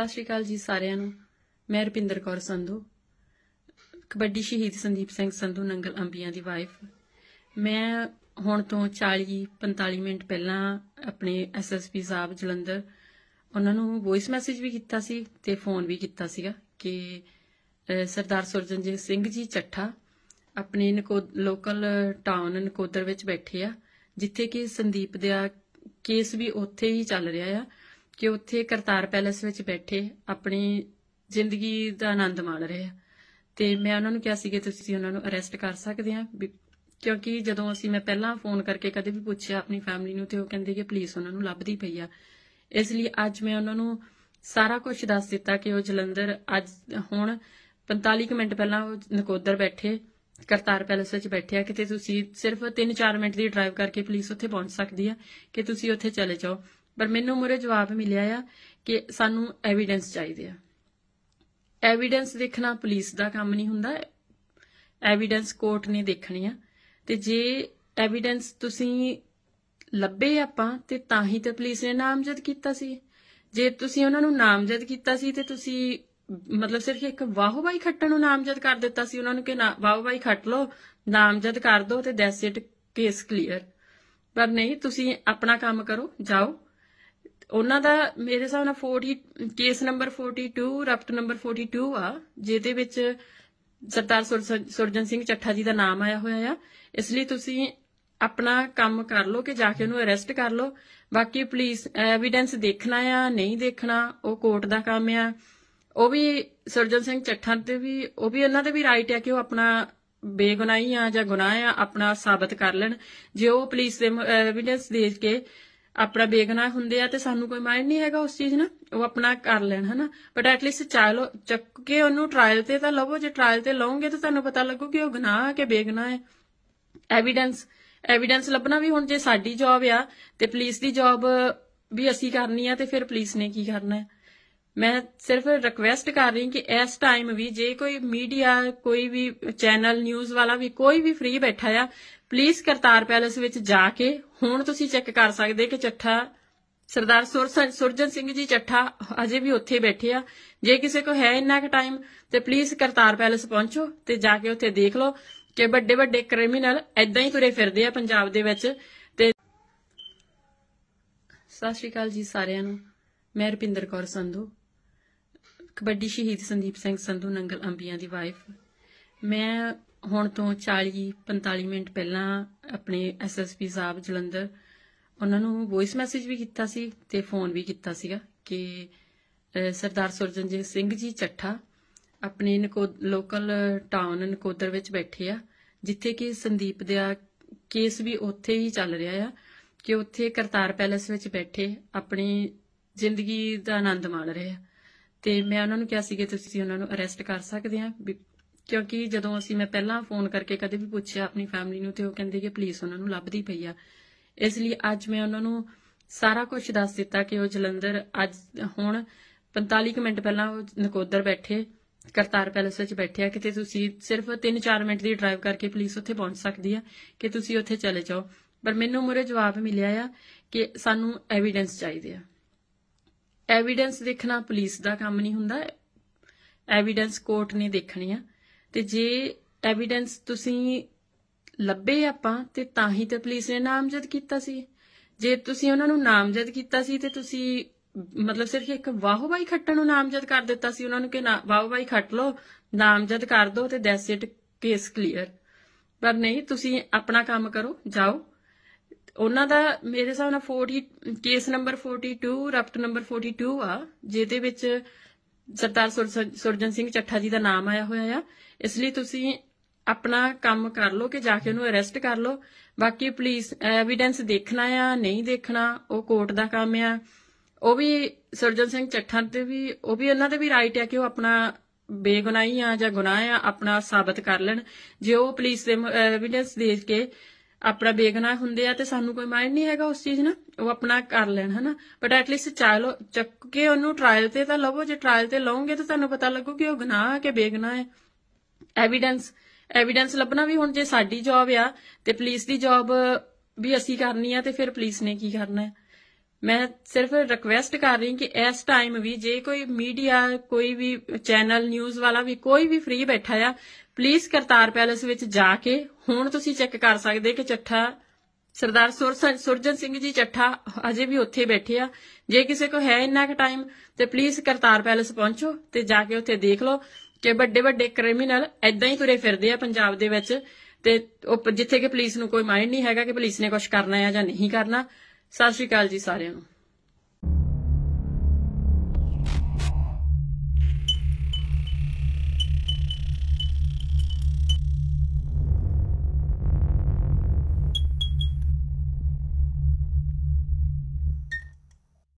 ਸਤਿ ਸ਼੍ਰੀ ਅਕਾਲ ਜੀ ਸਾਰਿਆਂ ਨੂੰ ਮੈਂ ਰਪਿੰਦਰ ਕੌਰ ਸੰਧੂ ਕਬੱਡੀ ਸ਼ਹੀਦ ਸੰਦੀਪ ਸਿੰਘ ਸੰਧੂ ਨੰਗਲ ਅੰਬੀਆਂ ਦੀ ਵਾਈਫ ਮੈਂ ਹੁਣ ਤੋਂ 40 45 ਮਿੰਟ ਪਹਿਲਾਂ ਆਪਣੇ ਐਸਐਸਪੀ ਸਾਹਿਬ ਜਲੰਧਰ ਉਹਨਾਂ ਨੂੰ ਵੌਇਸ ਮੈਸੇਜ ਵੀ ਕੀਤਾ ਸੀ ਤੇ ਫੋਨ ਵੀ ਕੀਤਾ ਸੀਗਾ ਕਿ ਸਰਦਾਰ ਸੁਰਜਨਜੀਤ ਸਿੰਘ ਜੀ ਚੱਠਾ ਆਪਣੇ ਲੋਕਲ ਟਾਊਨ ਨਕੋਦਰ ਵਿੱਚ ਬੈਠੇ ਆ ਜਿੱਥੇ ਕਿ ਸੰਦੀਪ ਦਾ ਕੇਸ ਵੀ ਉੱਥੇ ਹੀ ਚੱਲ ਰਿਹਾ ਆ ਕਿ ਉੱਥੇ ਕਰਤਾਰ ਪੈਲਸ ਵਿੱਚ ਬੈਠੇ ਆਪਣੀ ਜ਼ਿੰਦਗੀ ਦਾ ਆਨੰਦ ਮਾਣ ਰਹੇ ਆ ਤੇ ਮੈਂ ਉਹਨਾਂ ਨੂੰ ਕਿਹਾ ਸੀ ਕਿ ਤੁਸੀਂ ਉਹਨਾਂ ਨੂੰ ਅਰੈਸਟ ਕਰ ਸਕਦੇ ਆ ਕਿਉਂਕਿ ਜਦੋਂ ਅਸੀਂ ਮੈਂ ਪਹਿਲਾਂ ਫੋਨ ਕਰਕੇ ਕਦੇ ਵੀ ਪੁੱਛਿਆ ਆਪਣੀ ਫੈਮਿਲੀ ਨੂੰ ਤੇ ਉਹ ਕਹਿੰਦੇ ਕਿ ਪੁਲਿਸ ਉਹਨਾਂ ਨੂੰ ਲੱਭਦੀ ਪਈ ਆ ਇਸ ਲਈ ਅੱਜ ਮੈਂ ਉਹਨਾਂ ਨੂੰ ਸਾਰਾ ਕੁਝ ਦੱਸ ਦਿੱਤਾ ਕਿ ਉਹ ਜਲੰਧਰ ਅੱਜ ਹੁਣ 45 ਮਿੰਟ ਪਹਿਲਾਂ ਉਹ ਨਕੋਦਰ ਬੈਠੇ ਕਰਤਾਰ ਪੈਲਸ ਵਿੱਚ ਬੈਠੇ ਆ ਕਿਤੇ ਤੁਸੀਂ ਸਿਰਫ 3-4 ਮਿੰਟ ਦੀ ਡਰਾਈਵ ਕਰਕੇ ਪੁਲਿਸ ਉੱਥੇ ਪਹੁੰਚ ਸਕਦੀ ਆ ਕਿ ਤੁਸੀਂ ਉੱਥੇ ਚਲੇ ਜਾਓ ਪਰ ਮੈਨੂੰ ਮੁਰੇ ਜਵਾਬ ਮਿਲਿਆ ਆ ਕਿ ਸਾਨੂੰ ਐਵੀਡੈਂਸ ਚਾਹੀਦੇ ਆ ਐਵੀਡੈਂਸ ਦੇਖਣਾ ਪੁਲਿਸ ਦਾ ਕੰਮ ਨਹੀਂ ਹੁੰਦਾ ਐਵੀਡੈਂਸ ਕੋਰਟ ਨੇ ਦੇਖਣੀ ਆ ਤੇ ਜੇ ਐਵੀਡੈਂਸ ਤੁਸੀਂ ਲੱਭੇ ਆਪਾਂ ਤੇ ਤਾਂ ਹੀ ਤੇ ਪੁਲਿਸ ਨੇ ਨਾਮਜ਼ਦ ਕੀਤਾ ਸੀ ਜੇ ਤੁਸੀਂ ਉਹਨਾਂ ਨੂੰ ਨਾਮਜ਼ਦ ਕੀਤਾ ਸੀ ਤੇ ਤੁਸੀਂ ਮਤਲਬ ਸਿਰਫ ਇੱਕ ਵਾਹੋਬਾਈ ਖੱਟਣ ਨੂੰ ਨਾਮਜ਼ਦ ਕਰ ਦਿੱਤਾ ਸੀ ਉਹਨਾਂ ਨੂੰ ਕਿ ਵਾਹੋਬਾਈ ਖੱਟ ਲਓ ਨਾਮਜ਼ਦ ਕਰ ਦਿਓ ਤੇ ਦੈਟਸ ਇਟ ਕੇਸ ਕਲੀਅਰ ਪਰ ਨਹੀਂ ਤੁਸੀਂ ਆਪਣਾ ਕੰਮ ਕਰੋ ਜਾਓ ਉਹਨਾਂ ਦਾ ਮੇਰੇ ਹਿਸਾਬ ਨਾਲ 40 ਕੇਸ ਨੰਬਰ 42 ਰਫਟ ਨੰਬਰ 42 ਆ ਜਿਹਦੇ ਵਿੱਚ ਸਰਦਾਰ ਸੁਰਜਨ ਸਿੰਘ ਚੱਠਾ ਜੀ ਦਾ ਨਾਮ ਆਇਆ ਹੋਇਆ ਆ ਇਸ ਲਈ ਤੁਸੀਂ ਆਪਣਾ ਕੰਮ ਕਰ ਲਓ ਕਿ ਜਾ ਕੇ ਉਹਨੂੰ ਅਰੈਸਟ ਕਰ ਲਓ ਬਾਕੀ ਪੁਲਿਸ ਐਵੀਡੈਂਸ ਦੇਖਣਾ ਆ ਨਹੀਂ ਦੇਖਣਾ ਉਹ ਕੋਰਟ ਦਾ ਕੰਮ ਆ ਉਹ ਵੀ ਸਰਜਨ ਸਿੰਘ ਚੱਠਾ ਤੇ ਵੀ ਉਹ ਵੀ ਉਹਨਾਂ ਦੇ ਵੀ ਰਾਈਟ ਆ ਕਿ ਉਹ ਆਪਣਾ ਬੇਗੁਨਾਹੀ ਆ ਜਾਂ ਗੁਨਾਹ ਆ ਆਪਣਾ ਸਾਬਤ ਕਰ ਲੈਣ ਜੇ ਉਹ ਪੁਲਿਸ ਦੇ ਐਵੀਡੈਂਸ ਦੇਖ ਕੇ ਆਪਣਾ ਬੇਗਨਾ ਹੁੰਦੇ ਆ ਤੇ ਸਾਨੂੰ ਕੋਈ ਮਾਇਨ ਨਹੀਂ ਹੈਗਾ ਉਸ ਚੀਜ਼ ਨਾਲ ਉਹ ਆਪਣਾ ਕਰ ਲੈਣ ਹਨਾ ਬਟ ਐਟ ਲੀਸਟ ਚਾਲੋ ਚੱਕ ਕੇ ਉਹਨੂੰ ਟ੍ਰਾਇਲ ਤੇ ਤਾਂ ਲਵੋ ਜੇ ਟ੍ਰਾਇਲ ਤੇ ਲਵੋਗੇ ਤਾਂ ਤੁਹਾਨੂੰ ਪਤਾ ਲੱਗੂ ਕਿ ਉਹ ਗੁਨਾਹ ਹੈ ਕਿ ਬੇਗਨਾ ਹੈ ਐਵੀਡੈਂਸ ਐਵੀਡੈਂਸ ਲੱਭਣਾ ਵੀ ਹੁਣ ਜੇ ਸਾਡੀ ਜੌਬ ਆ ਤੇ ਪੁਲਿਸ ਦੀ ਜੌਬ ਵੀ ਅਸੀਂ ਕਰਨੀ ਆ ਤੇ ਫਿਰ ਪੁਲਿਸ ਨੇ ਕੀ ਕਰਨਾ ਹੈ ਮੈਂ ਸਿਰਫ ਰਿਕਵੈਸਟ ਕਰ ਰਹੀ ਕਿ ਇਸ ਟਾਈਮ ਵੀ ਜੇ ਕੋਈ ਮੀਡੀਆ ਕੋਈ ਵੀ ਚੈਨਲ ਨਿਊਜ਼ ਵਾਲਾ ਵੀ ਕੋਈ ਵੀ ਫ੍ਰੀ ਬੈਠਾ ਆ ਪਲੀਜ਼ ਕਰਤਾਰ ਪੈਲਸ ਵਿੱਚ ਜਾ ਕੇ ਹੁਣ ਤੁਸੀਂ ਚੈੱਕ ਕਰ ਸਕਦੇ ਕਿ ਚੱਠਾ ਸਰਦਾਰ ਸੁਰਜਨ ਸਿੰਘ ਜੀ ਚੱਠਾ ਅਜੇ ਵੀ ਉੱਥੇ ਬੈਠੇ ਆ ਜੇ ਕਿਸੇ ਕੋ ਹੈ ਇੰਨਾ ਕੁ ਟਾਈਮ ਤੇ ਪਲੀਜ਼ ਕਰਤਾਰ ਪੈਲਸ ਪਹੁੰਚੋ ਤੇ ਜਾ ਕੇ ਉੱਥੇ ਦੇਖ ਲਓ ਕਿ ਵੱਡੇ ਵੱਡੇ ਕ੍ਰਿਮੀਨਲ ਐਦਾਂ ਹੀ ਤੁਰੇ ਫਿਰਦੇ ਆ ਪੰਜਾਬ ਦੇ ਵਿੱਚ ਤੇ ਸਤਿ ਸ਼੍ਰੀ ਅਕਾਲ ਜੀ ਸਾਰਿਆਂ ਨੂੰ ਮੈਂ ਰਪਿੰਦਰ ਕੌਰ ਸੰਧੂ ਕਬੱਡੀ ਸ਼ਹੀਦ ਸੰਦੀਪ ਸਿੰਘ ਸੰਧੂ ਨੰਗਲ ਅੰਬੀਆਂ ਦੀ ਵਾਈਫ ਮੈਂ ਹੁਣ ਤੋਂ 40 45 ਮਿੰਟ ਪਹਿਲਾਂ ਆਪਣੇ ਐਸਐਸਪੀ ਸਾਹਿਬ ਜਲੰਧਰ ਉਹਨਾਂ ਨੂੰ ਵੌਇਸ ਮੈਸੇਜ ਵੀ ਕੀਤਾ ਸੀ ਤੇ ਫੋਨ ਵੀ ਕੀਤਾ ਸੀਗਾ ਕਿ ਸਰਦਾਰ ਸੁਰਜਨਜੀਤ ਸਿੰਘ ਜੀ ਚੱਠਾ ਆਪਣੇ ਲੋਕਲ ਟਾਊਨ ਨਕੋਦਰ ਵਿੱਚ ਬੈਠੇ ਆ ਜਿੱਥੇ ਕਿ ਸੰਦੀਪ ਦਾ ਕੇਸ ਵੀ ਉੱਥੇ ਹੀ ਚੱਲ ਰਿਹਾ ਆ ਕਿ ਉੱਥੇ ਕਰਤਾਰ ਪੈਲੇਸ ਵਿੱਚ ਬੈਠੇ ਆਪਣੀ ਜ਼ਿੰਦਗੀ ਦਾ ਆਨੰਦ ਮਾਣ ਰਹੇ ਆ ਤੇ ਮੈਂ ਉਹਨਾਂ ਨੂੰ ਕਿਹਾ ਸੀ ਕਿ ਤੁਸੀਂ ਉਹਨਾਂ ਨੂੰ ਅਰੈਸਟ ਕਰ ਸਕਦੇ ਆ ਕਿਉਂਕਿ ਜਦੋਂ ਅਸੀਂ ਮੈਂ ਪਹਿਲਾਂ ਫੋਨ ਕਰਕੇ ਕਦੇ ਵੀ ਪੁੱਛਿਆ ਆਪਣੀ ਫੈਮਿਲੀ ਨੂੰ ਤੇ ਉਹ ਕਹਿੰਦੇ ਕਿ ਪੁਲਿਸ ਉਹਨਾਂ ਨੂੰ ਲੱਭਦੀ ਪਈ ਆ ਇਸ ਲਈ ਅੱਜ ਮੈਂ ਉਹਨਾਂ ਨੂੰ ਸਾਰਾ ਕੁਝ ਦੱਸ ਦਿੱਤਾ ਕਿ ਉਹ ਜਲੰਧਰ ਅੱਜ ਹੁਣ 45 ਮਿੰਟ ਪਹਿਲਾਂ ਉਹ ਨਕੋਦਰ ਬੈਠੇ ਕਰਤਾਰ ਪੈਲਸ ਵਿੱਚ ਬੈਠੇ ਆ ਕਿਤੇ ਤੁਸੀਂ ਸਿਰਫ 3-4 ਮਿੰਟ ਦੀ ਡਰਾਈਵ ਕਰਕੇ ਪੁਲਿਸ ਉੱਥੇ ਪਹੁੰਚ ਸਕਦੀ ਆ ਕਿ ਤੁਸੀਂ ਉੱਥੇ ਚਲੇ ਜਾਓ ਪਰ ਮੈਨੂੰ ਮੁਰੇ ਜਵਾਬ ਮਿਲਿਆ ਆ ਕਿ ਸਾਨੂੰ ਐਵੀਡੈਂਸ ਚਾਹੀਦੇ ਆ ਐਵੀਡੈਂਸ ਦੇਖਣਾ ਪੁਲਿਸ ਦਾ ਕੰਮ ਨਹੀਂ ਹੁੰਦਾ ਐਵੀਡੈਂਸ ਕੋਰਟ ਨੇ ਦੇਖਣੀ ਆ ਤੇ ਜੇ ਐਵੀਡੈਂਸ ਤੁਸੀਂ ਲੱਭੇ ਆਪਾਂ ਤੇ ਤਾਂ ਹੀ ਤੇ ਪੁਲਿਸ ਨੇ ਨਾਮਜ਼ਦ ਕੀਤਾ ਸੀ ਜੇ ਤੁਸੀਂ ਉਹਨਾਂ ਨੂੰ ਨਾਮਜ਼ਦ ਕੀਤਾ ਸੀ ਤੇ ਤੁਸੀਂ ਮਤਲਬ ਸਿਰਫ ਇੱਕ ਵਾਹਵਾਈ ਖੱਟਣ ਨੂੰ ਨਾਮਜ਼ਦ ਕਰ ਦਿੱਤਾ ਸੀ ਉਹਨਾਂ ਨੂੰ ਕਿ ਵਾਹਵਾਈ ਖੱਟ ਲਓ ਨਾਮਜ਼ਦ ਕਰ ਦਿਓ ਤੇ ਦੈਟਸ ਇਟ ਕੇਸ ਕਲੀਅਰ ਪਰ ਨਹੀਂ ਤੁਸੀਂ ਆਪਣਾ ਕੰਮ ਕਰੋ ਜਾਓ ਉਹਨਾਂ ਦਾ ਮੇਰੇ ਹਿਸਾਬ ਨਾਲ 40 ਕੇਸ ਨੰਬਰ 42 ਰਫਟ ਨੰਬਰ 42 ਆ ਜਿਹਦੇ ਵਿੱਚ ਸਰਦਾਰ ਸੁਰਜਨ ਸਿੰਘ ਚੱਠਾ ਜੀ ਦਾ ਨਾਮ ਆਇਆ ਹੋਇਆ ਆ ਇਸ ਲਈ ਤੁਸੀਂ ਆਪਣਾ ਕੰਮ ਕਰ ਲਓ ਕਿ ਜਾ ਕੇ ਉਹਨੂੰ ਅਰੈਸਟ ਕਰ ਲਓ ਬਾਕੀ ਪੁਲਿਸ ਐਵੀਡੈਂਸ ਦੇਖਣਾ ਆ ਨਹੀਂ ਦੇਖਣਾ ਉਹ ਕੋਰਟ ਦਾ ਕੰਮ ਆ ਉਹ ਵੀ ਸਰਜਨ ਸਿੰਘ ਚੱਠਾ ਤੇ ਵੀ ਉਹ ਵੀ ਉਹਨਾਂ ਦੇ ਵੀ ਰਾਈਟ ਆ ਕਿ ਉਹ ਆਪਣਾ ਬੇਗੁਨਾਹੀ ਆ ਜਾਂ ਗੁਨਾਹ ਆ ਆਪਣਾ ਸਾਬਤ ਕਰ ਲੈਣ ਜੇ ਉਹ ਪੁਲਿਸ ਦੇ ਐਵੀਡੈਂਸ ਦੇਖ ਕੇ ਆਪਣਾ ਬੇਗਨਾਹ ਹੁੰਦੇ ਆ ਤੇ ਸਾਨੂੰ ਕੋਈ ਮਾਇਨ ਨਹੀਂ ਹੈਗਾ ਉਸ ਚੀਜ਼ ਨਾਲ ਉਹ ਆਪਣਾ ਕਰ ਲੈਣ ਹਨਾ ਬਟ ਐਟ ਲੀਸਟ ਚਾਲੋ ਚੱਕ ਕੇ ਉਹਨੂੰ ਟ੍ਰਾਇਲ ਤੇ ਤਾਂ ਲਵੋ ਜੇ ਟ੍ਰਾਇਲ ਤੇ ਲਵੋਗੇ ਤਾਂ ਤੁਹਾਨੂੰ ਪਤਾ ਲੱਗੂ ਕਿ ਉਹ ਗਨਾਹ ਹੈ ਕਿ ਬੇਗਨਾਹ ਹੈ ਐਵੀਡੈਂਸ ਐਵੀਡੈਂਸ ਲੱਭਣਾ ਵੀ ਹੁਣ ਜੇ ਸਾਡੀ ਜੌਬ ਆ ਤੇ ਪੁਲਿਸ ਦੀ ਜੌਬ ਵੀ ਅਸੀਂ ਕਰਨੀ ਆ ਤੇ ਫਿਰ ਪੁਲਿਸ ਨੇ ਕੀ ਕਰਨਾ ਹੈ ਮੈਂ ਸਿਰਫ ਰਿਕਵੈਸਟ ਕਰ ਰਹੀ ਕਿ ਇਸ ਟਾਈਮ ਵੀ ਜੇ ਕੋਈ ਮੀਡੀਆ ਕੋਈ ਵੀ ਚੈਨਲ ਨਿਊਜ਼ ਵਾਲਾ ਵੀ ਕੋਈ ਵੀ ਫ੍ਰੀ ਬੈਠਾ ਆ ਪਲੀਜ਼ ਕਰਤਾਰ ਪੈਲਸ ਵਿੱਚ ਜਾ ਕੇ ਹੁਣ ਤੁਸੀਂ ਚੈੱਕ ਕਰ ਸਕਦੇ ਕਿ ਚੱਠਾ ਸਰਦਾਰ ਸੁਰਜਨ ਸਿੰਘ ਜੀ ਚੱਠਾ ਅਜੇ ਵੀ ਉੱਥੇ ਬੈਠੇ ਆ ਜੇ ਕਿਸੇ ਕੋ ਹੈ ਇੰਨਾ ਕੁ ਟਾਈਮ ਤੇ ਪਲੀਜ਼ ਕਰਤਾਰ ਪੈਲਸ ਪਹੁੰਚੋ ਤੇ ਜਾ ਕੇ ਉੱਥੇ ਦੇਖ ਲਓ ਕਿ ਵੱਡੇ ਵੱਡੇ ਕ੍ਰਿਮੀਨਲ ਐਦਾਂ ਹੀ ਤੁਰੇ ਫਿਰਦੇ ਆ ਪੰਜਾਬ ਦੇ ਵਿੱਚ ਤੇ ਜਿੱਥੇ ਕਿ ਪੁਲਿਸ ਨੂੰ ਕੋਈ ਮਾਈਂਡ ਨਹੀਂ ਹੈਗਾ ਕਿ ਪੁਲਿਸ ਨੇ ਕੁਝ ਕਰਨਾ ਹੈ ਜਾਂ ਨਹੀਂ ਕਰਨਾ ਸਤਿ ਸ਼੍ਰੀ ਅਕਾਲ ਜੀ ਸਾਰਿਆਂ ਨੂੰ